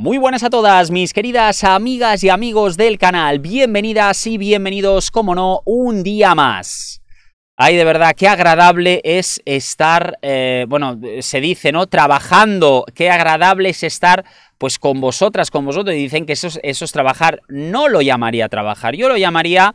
Muy buenas a todas mis queridas amigas y amigos del canal, bienvenidas y bienvenidos, como no, un día más. Ay, de verdad, qué agradable es estar, eh, bueno, se dice, ¿no? Trabajando, qué agradable es estar, pues, con vosotras, con vosotros, y dicen que eso es trabajar, no lo llamaría trabajar, yo lo llamaría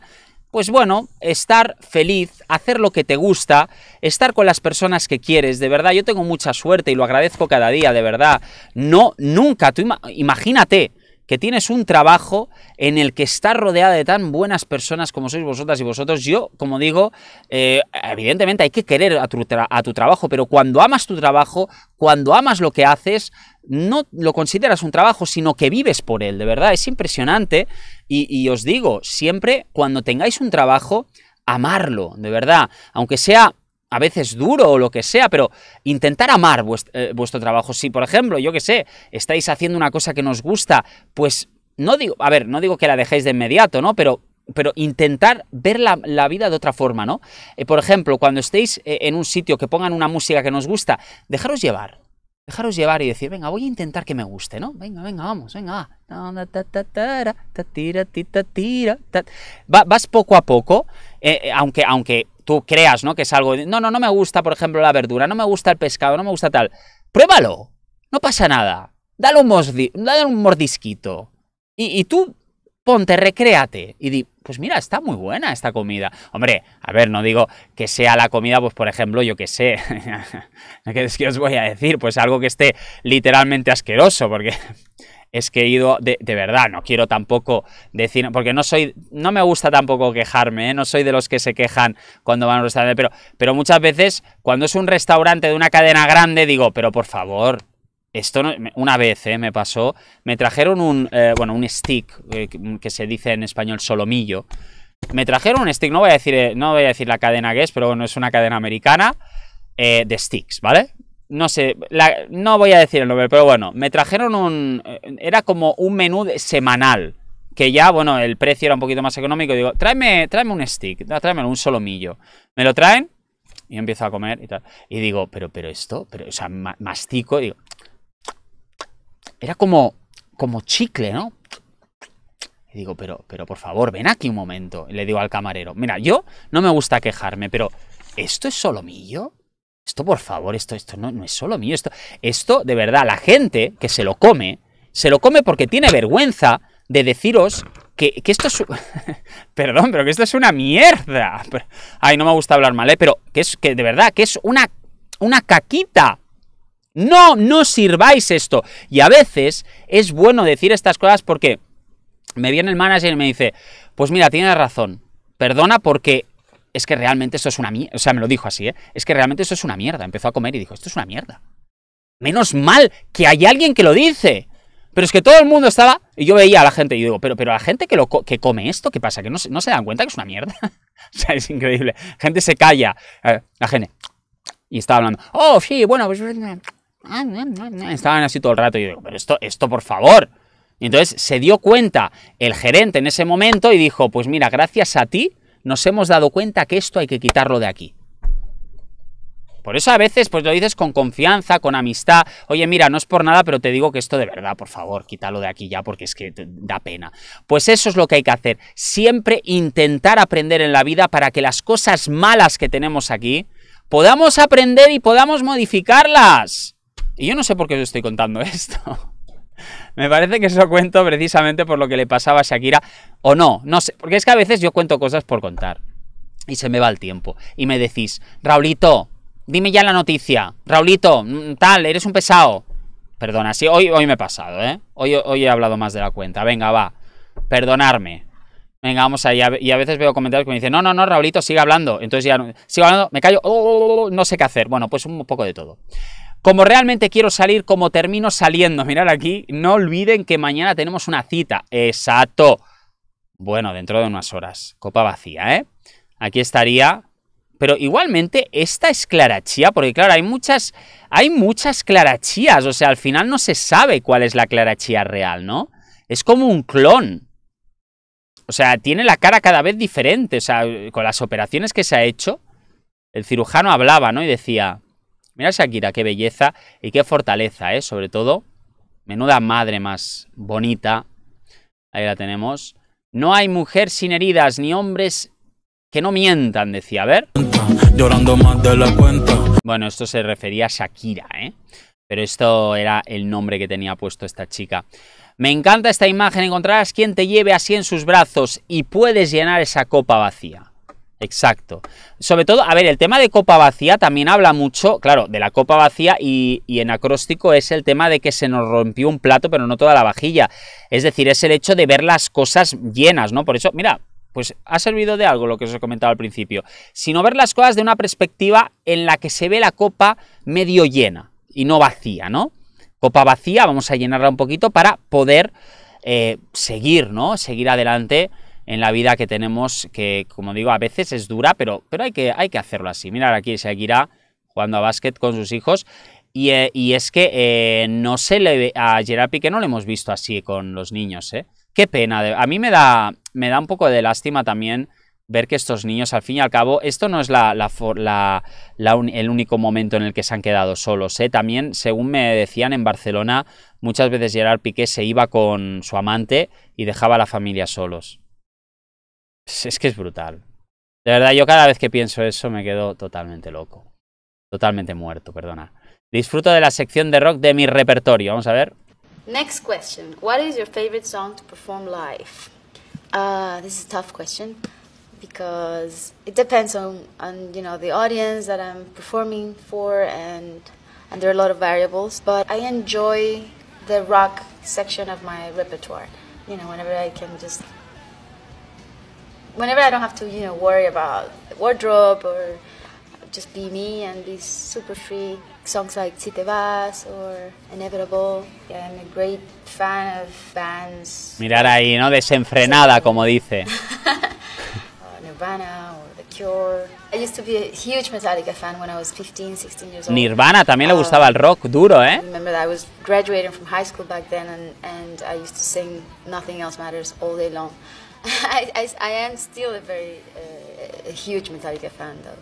pues bueno, estar feliz, hacer lo que te gusta, estar con las personas que quieres, de verdad, yo tengo mucha suerte y lo agradezco cada día, de verdad. No, nunca, tú imagínate que tienes un trabajo en el que estás rodeada de tan buenas personas como sois vosotras y vosotros. Yo, como digo, eh, evidentemente hay que querer a tu trabajo, pero cuando amas tu trabajo, cuando amas lo que haces, no lo consideras un trabajo, sino que vives por él, de verdad, es impresionante. Y, os digo, siempre cuando tengáis un trabajo, amarlo, de verdad, aunque sea a veces duro o lo que sea, pero intentar amar eh, vuestro, trabajo. Si, por ejemplo, yo que sé, estáis haciendo una cosa que nos gusta, pues no digo, a ver, no digo que la dejéis de inmediato, ¿no? Pero pero intentar ver la, vida de otra forma, ¿no? Eh, por ejemplo, cuando estéis eh, en un sitio que pongan una música que nos gusta, dejaros llevar, Dejaros llevar y decir, venga, voy a intentar que me guste, ¿no? Venga, venga, vamos, venga. vas poco a poco, eh, eh, aunque, aunque tú creas, ¿no? Que es algo... no, no, no me gusta, por ejemplo, la verdura, no me gusta el pescado, no me gusta tal. Pruébalo, no pasa nada. Dale un, dale un mordisquito. Y, y tú ponte, recréate. Y di, pues mira, está muy buena esta comida. Hombre, a ver, no digo que sea la comida, pues por ejemplo, yo que sé, ¿qué es que os voy a decir? Pues algo que esté literalmente asqueroso, porque es que he ido de, verdad, no quiero tampoco decir, porque no soy, no me gusta tampoco quejarme, ¿eh? no soy de los que se quejan cuando van a un restaurante, pero, pero muchas veces cuando es un restaurante de una cadena grande digo, pero por favor, esto una vez eh, me pasó, me trajeron un, eh, bueno, un stick, eh, mm, que se dice en español solomillo. Me trajeron un stick, no voy a decir, no voy a decir la cadena que es, pero no es una cadena americana de sticks, ¿vale? No sé, no voy a decir el nombre, pero bueno, me trajeron un, era como un menú semanal, que ya, bueno, el precio era un poquito más económico, digo, tráeme, un stick, tráeme un solomillo. Me lo traen y empiezo a comer y tal. Y digo, pero, pero esto, pero, o sea, mastico, digo, era como, como chicle, ¿no? Y digo, pero, pero por favor, ven aquí un momento. Y le digo al camarero, mira, yo no me gusta quejarme, pero ¿esto es solo mío? Esto, por favor, esto, esto no, no es solo mío. Esto, esto, de verdad, la gente que se lo come, se lo come porque tiene vergüenza de deciros que, que esto es... Perdón, pero que esto es una mierda. Ay, no me gusta hablar mal, ¿eh? Pero que es que, de verdad, que es una, una caquita. No, no sirváis esto. Y a veces es bueno decir estas cosas porque me viene el manager y me dice, pues mira, tienes razón, perdona porque es que realmente esto es una mierda. O sea, me lo dijo así, ¿eh? Es que realmente esto es una mierda. Empezó a comer y dijo, esto es una mierda. Menos mal que hay alguien que lo dice. Pero es que todo el mundo estaba. Y yo veía a la gente y digo, pero, pero la gente que, lo, que come esto, ¿qué pasa? ¿Que no, no se dan cuenta que es una mierda? o sea, es increíble. La gente se calla. La gente. Y estaba hablando. Oh, sí, bueno, pues. Estaban así todo el rato. Y yo digo, pero esto, esto por favor. Y entonces se dio cuenta el gerente en ese momento y dijo, pues mira, gracias a ti nos hemos dado cuenta que esto hay que quitarlo de aquí. Por eso a veces pues lo dices con confianza, con amistad. Oye, mira, no es por nada, pero te digo que esto de verdad, por favor, quítalo de aquí ya porque es que da pena. Pues eso es lo que hay que hacer. Siempre intentar aprender en la vida para que las cosas malas que tenemos aquí podamos aprender y podamos modificarlas. Y yo no sé por qué os estoy contando esto. Me parece que eso cuento precisamente por lo que le pasaba a Shakira, o no, no sé, porque es que a veces yo cuento cosas por contar y se me va el tiempo. Y me decís, Raulito, dime ya la noticia, Raulito, mm, tal, eres un pesado. Perdona, sí, hoy, hoy me he pasado, ¿eh? Hoy, he hablado más de la cuenta, venga, va, perdonarme. Venga, vamos ahí Y a veces veo comentarios que me dicen, no, no, no, Raulito, sigue hablando. Entonces ya, sigo hablando, me callo, oh, oh, oh, no sé qué hacer. Bueno, pues un poco de todo. Como realmente quiero salir, como termino saliendo. Mirad aquí, no olviden que mañana tenemos una cita. Exacto. Bueno, dentro de unas horas. Copa vacía, ¿eh? Aquí estaría. Pero igualmente, esta es clarachía, porque claro, hay muchas, hay muchas clarachías. O sea, al final no se sabe cuál es la clarachía real, ¿no? Es como un clon. O sea, tiene la cara cada vez diferente. O sea, con las operaciones que se ha hecho, el cirujano hablaba, ¿no? Y decía, Mira Shakira, qué belleza y qué fortaleza, ¿eh? Sobre todo, menuda madre más bonita. Ahí la tenemos. No hay mujer sin heridas ni hombres que no mientan, decía. A ver. Bueno, esto se refería a Shakira, ¿eh? Pero esto era el nombre que tenía puesto esta chica. Me encanta esta imagen, encontrarás quien te lleve así en sus brazos y puedes llenar esa copa vacía. Exacto. Sobre todo, a ver, el tema de copa vacía también habla mucho, claro, de la copa vacía y, en acróstico es el tema de que se nos rompió un plato, pero no toda la vajilla. Es decir, es el hecho de ver las cosas llenas, ¿no? Por eso, mira, pues ha servido de algo lo que os he comentado al principio, sino ver las cosas de una perspectiva en la que se ve la copa medio llena y no vacía, ¿no? Copa vacía, vamos a llenarla un poquito para poder eh, seguir, ¿no? Seguir adelante en la vida que tenemos, que como digo, a veces es dura, pero, pero hay, que, hay que hacerlo así. Mirar aquí seguirá jugando a básquet con sus hijos. Y, eh, es que eh, no se le a Gerard Piqué no lo hemos visto así con los niños, ¿eh? Qué pena. A mí me da, me da un poco de lástima también ver que estos niños, al fin y al cabo, esto no es la, la, el único momento en el que se han quedado solos. ¿eh? También, según me decían en Barcelona, muchas veces Gerard Piqué se iba con su amante y dejaba a la familia solos. Es que es brutal. De verdad, yo cada vez que pienso eso me quedo totalmente loco. Totalmente muerto, perdona. Disfruto de la sección de rock de mi repertorio. Vamos a ver. Next question. What is your favorite song to perform live? Uh, this is a tough question because it depends on, on you know the audience that I'm performing for and and there are a lot of variables. But I enjoy the rock section of my repertoire. You know, whenever I can just whenever I don't have to, you know, worry about wardrobe or just be me and be super free. Songs like Si Te Vas or Inevitable. Yeah, I'm a great fan of bands. Mirar ahí, ¿no? Desenfrenada, como dice. Uh, Nirvana or The Cure. I used to be a huge Metallica fan when I was 15, 16 years old. Nirvana también le gustaba el uh, rock duro, ¿eh? I remember that I was graduating from high school back then and, and I used to sing Nothing Else Matters all day long. I, am still a very uh, huge Metallica fan, though.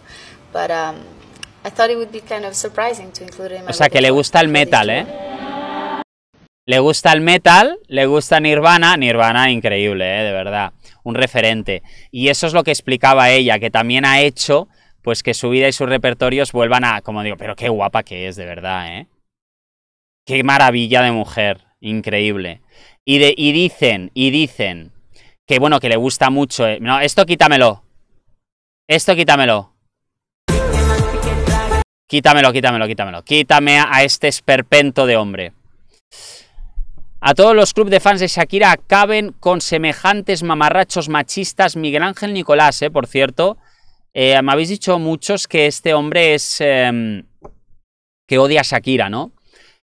But um, I thought it would be kind of surprising to include O sea, que le gusta el metal, ¿eh? Le gusta el metal, le gusta Nirvana, Nirvana increíble, ¿eh? de verdad, un referente. Y eso es lo que explicaba ella, que también ha hecho pues que su vida y sus repertorios vuelvan a, como digo, pero qué guapa que es, de verdad, ¿eh? Qué maravilla de mujer, increíble. Y, de, y dicen, y dicen, que bueno, que le gusta mucho. Eh. No, esto quítamelo. Esto quítamelo. Quítamelo, quítamelo, quítamelo. Quítame a este esperpento de hombre. A todos los clubes de fans de Shakira acaben con semejantes mamarrachos machistas. Miguel Ángel Nicolás, eh, por cierto. Eh, me habéis dicho muchos que este hombre es... Em, que odia a Shakira, ¿no?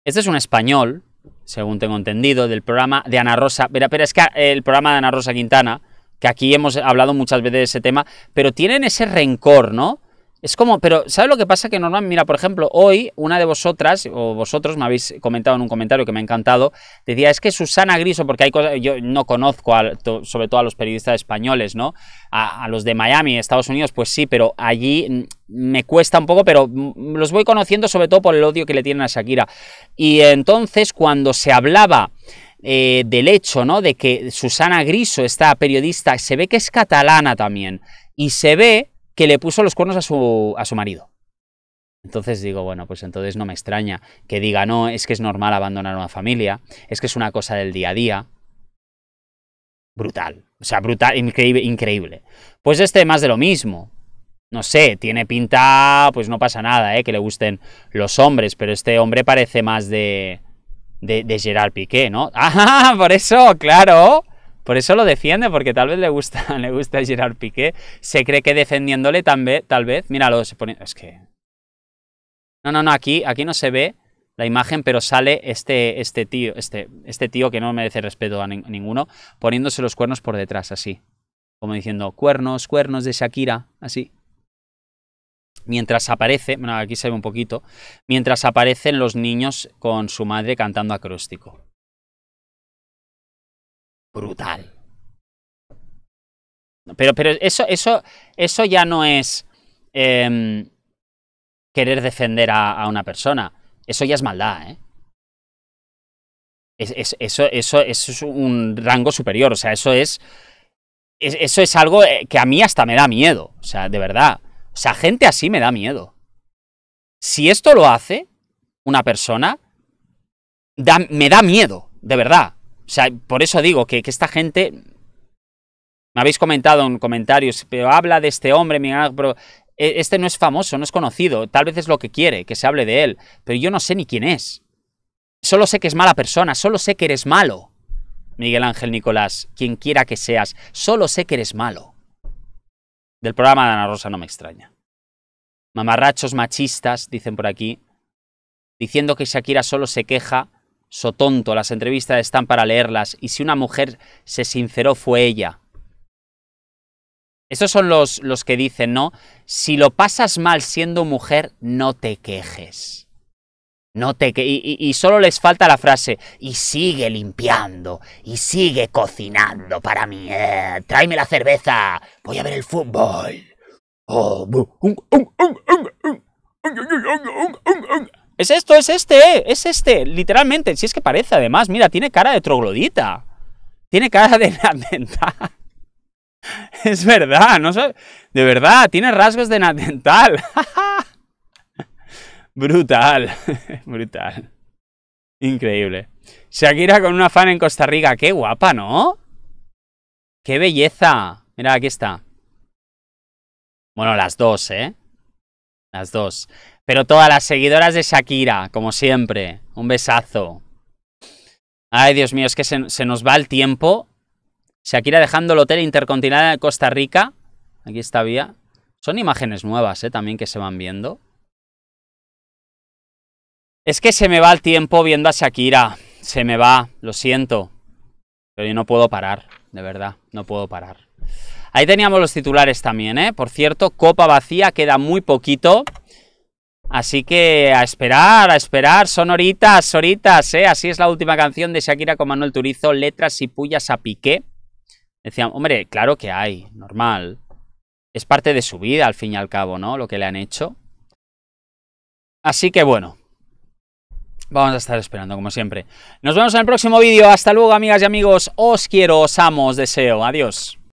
Este es un español, según tengo entendido, del programa de Ana Rosa. Pero, pero es que eh, el programa de Ana Rosa Quintana, que aquí hemos hablado muchas veces de ese tema, pero tienen ese rencor, ¿no? Es como, pero ¿sabes lo que pasa? Que normal, mira, por ejemplo, hoy una de vosotras o vosotros me habéis comentado en un comentario que me ha encantado, decía, es que Susana Griso, porque hay cosas, yo no conozco sobre todo a los periodistas españoles, ¿no? A, los de Miami, Estados Unidos, pues sí, pero allí mm, me cuesta un poco, pero mm, los voy conociendo sobre todo por el odio que le tienen a Shakira. Y entonces cuando se hablaba... Eh, del hecho, ¿no? De que Susana Griso, esta periodista, se ve que es catalana también. Y se ve que le puso los cuernos a su, a su marido. Entonces digo, bueno, pues entonces no me extraña que diga, no, es que es normal abandonar una familia, es que es una cosa del día a día. Brutal. O sea, brutal, increíble, increíble. Pues este más de lo mismo. No sé, tiene pinta, pues no pasa nada, ¿eh? que le gusten los hombres, pero este hombre parece más de, de, Gerard Piqué, ¿no? ¡Ah, por eso, claro! Por eso lo defiende, porque tal vez le gusta, le gusta Gerard Piqué. Se cree que defendiéndole tal vez, tal vez míralo, se pone... Es que... No, no, no, aquí, aquí no se ve la imagen, pero sale este, este tío, este, este tío que no merece respeto a, a ninguno, poniéndose los cuernos por detrás, así. Como diciendo, cuernos, cuernos de Shakira, así. Mientras aparece, bueno, aquí se ve un poquito, mientras aparecen los niños con su madre cantando acróstico brutal. Pero, pero eso, eso, eso ya no es em, querer defender a, una persona. Eso ya es maldad, ¿eh? eso, eso, es un rango superior. O sea, eso es, Eso es algo eh, que a mí hasta me da miedo. O sea, de verdad. O sea, gente así me da miedo. Si esto lo hace una persona, me da miedo, de verdad. O sea, por eso digo que, esta gente. Me habéis comentado en comentarios, pero habla de este hombre, pero eh, este no es famoso, no es conocido. Tal vez es lo que quiere, que se hable de él. Pero yo no sé ni quién es. Solo sé que es mala persona, solo sé que eres malo. Miguel Ángel Nicolás, quien quiera que seas, solo sé que eres malo. Del programa de Ana Rosa no me extraña. Mamarrachos machistas, dicen por aquí, diciendo que Shakira solo se queja tonto, las entrevistas están para leerlas, y si una mujer se sinceró fue ella. esos son los, los que dicen, ¿no? Si lo pasas mal siendo mujer, no te quejes. No te que y, solo les falta la frase, y sigue limpiando, y sigue cocinando para mí. tráeme la cerveza, voy a ver el fútbol. Oh, es esto, es este, es este, literalmente. Si es que parece, además, mira, tiene cara de troglodita. Tiene cara de nadental. Es verdad, no sé. De verdad, tiene rasgos de nadental. brutal, brutal. Increíble. Shakira con una fan en Costa Rica. Qué guapa, ¿no? Qué belleza. Mira, aquí está. Bueno, las dos, ¿eh? Las dos. Pero todas las seguidoras de Shakira, como siempre, un besazo. Ay, Dios mío, es que se, nos va el tiempo. Shakira dejando el Hotel Intercontinental de Costa Rica. Aquí está Vía. Son imágenes nuevas, ¿eh? También que se van viendo. Es que se me va el tiempo viendo a Shakira. Se me va, lo siento. Pero yo no puedo parar, de verdad, no puedo parar. Ahí teníamos los titulares también, ¿eh? Por cierto, copa vacía, queda muy poquito. Así que a esperar, a esperar, son horitas, horitas, ¿eh? Así es la última canción de Shakira con Manuel Turizo, letras y pullas a piqué. Decían, hombre, claro que hay, normal. Es parte de su vida, al fin y al cabo, ¿no? Lo que le han hecho. Así que bueno, vamos a estar esperando, como siempre. Nos vemos en el próximo vídeo. Hasta luego, amigas y amigos. Os quiero, os amo, os deseo. Adiós.